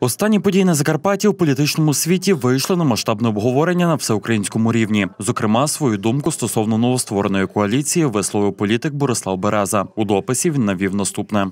Останні події на Закарпатті у політичному світі вийшли на масштабне обговорення на всеукраїнському рівні. Зокрема, свою думку стосовно новоствореної коаліції висловив політик Борислав Береза. У дописі він навів наступне.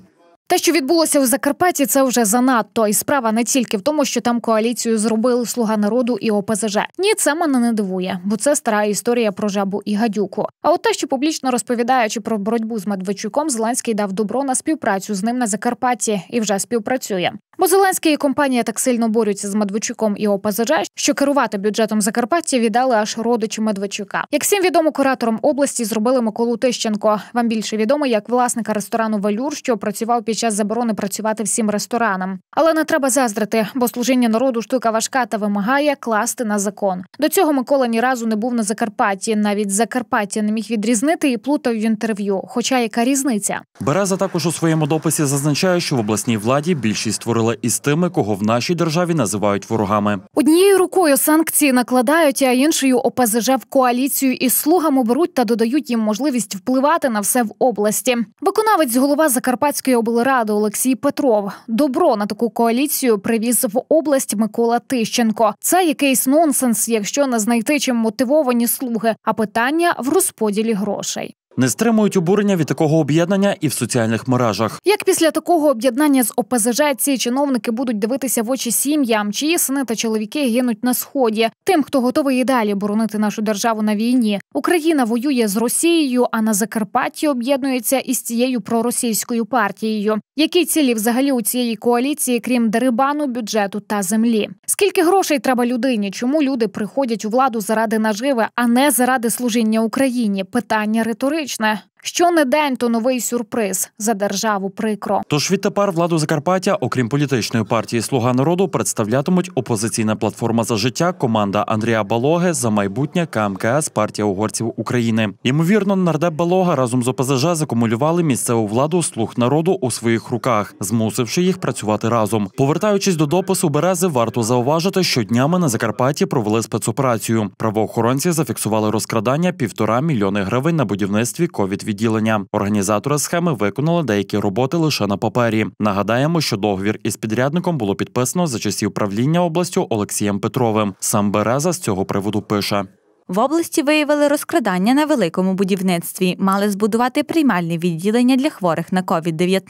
Те, що відбулося у Закарпатті, це вже занадто, і справа не тільки в тому, що там коаліцію зробили слуга народу і ОПЗЖ. Ні, це мене не дивує, бо це стара історія про жабу і гадюку. А от те, що публічно розповідаючи про боротьбу з Медведчуком, Зеленський дав добро на співпрацю з ним на Закарпатті і вже співпрацює. Бо Зеленський і компанія так сильно борються з Медведчуком і ОПЗЖ, що керувати бюджетом Закарпаття віддали аж родичі Медведчука. Як всім відомо, куратором області зробили Миколу Тищенко. Вам більше відомо як власника ресторану Валюр, що працював під під час заборони працювати всім ресторанам. Але не треба заздрити, бо служіння народу штука важка та вимагає класти на закон. До цього Микола ні разу не був на Закарпатті. Навіть Закарпаття не міг відрізнити і плутав в інтерв'ю. Хоча яка різниця? Береза також у своєму дописі зазначає, що в обласній владі більшість створила із тими, кого в нашій державі називають ворогами. Однією рукою санкції накладають, а іншою ОПЗЖ в коаліцію із слугами беруть та додають їм можливість впливати на все в області. Виконавець голова Закарпатської облради Ради Олексій Петров. Добро на таку коаліцію привіз в область Микола Тищенко. Це якийсь нонсенс, якщо не знайти чим мотивовані слуги, а питання в розподілі грошей. Не стримують обурення від такого об'єднання і в соціальних мережах. Як після такого об'єднання з ОПЗЖ ці чиновники будуть дивитися в очі сім'ям, чиї сини та чоловіки гинуть на сході, тим, хто готовий і далі боронити нашу державу на війні. Україна воює з Росією, а на Закарпатті об'єднується із цією проросійською партією. Які цілі взагалі у цієї коаліції, крім дерибану, бюджету та землі? Скільки грошей треба людині? Чому люди приходять у владу заради наживи, а не заради служіння Україні? Питання риторичне привычно. Що не день, то новий сюрприз за державу прикро. Тож відтепер владу Закарпаття, окрім політичної партії Слуга народу, представлятимуть опозиційна платформа за життя, команда Андрія Балоги за майбутнє КМКС партія угорців України. Ймовірно, нардеп Балога разом з ОПЗЖ закумулювали місцеву владу слуг народу у своїх руках, змусивши їх працювати разом. Повертаючись до допису берези, варто зауважити, що днями на Закарпатті провели спецоперацію. Правоохоронці зафіксували розкрадання півтора мільйони гривень на будівництві ковід відділення. Організатори схеми виконали деякі роботи лише на папері. Нагадаємо, що договір із підрядником було підписано за часів правління областю Олексієм Петровим. Сам Береза з цього приводу пише. В області виявили розкрадання на великому будівництві. Мали збудувати приймальне відділення для хворих на COVID-19,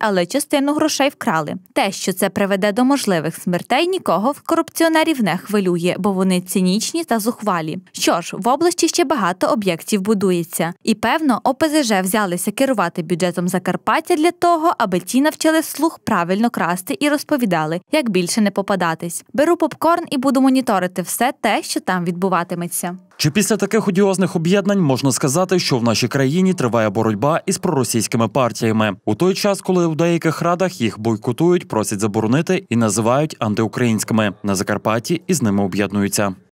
але частину грошей вкрали. Те, що це приведе до можливих смертей, нікого в корупціонерів не хвилює, бо вони цинічні та зухвалі. Що ж, в області ще багато об'єктів будується, і певно, ОПЗЖ взялися керувати бюджетом Закарпаття для того, аби ті навчили слух правильно красти і розповідали, як більше не попадатись. Беру попкорн і буду моніторити все те, що там відбуватиметься. Чи після таких одіозних об'єднань можна сказати, що в нашій країні триває боротьба із проросійськими партіями у той час, коли у деяких радах їх бойкотують, просять заборонити і називають антиукраїнськими на Закарпатті із ними об'єднуються.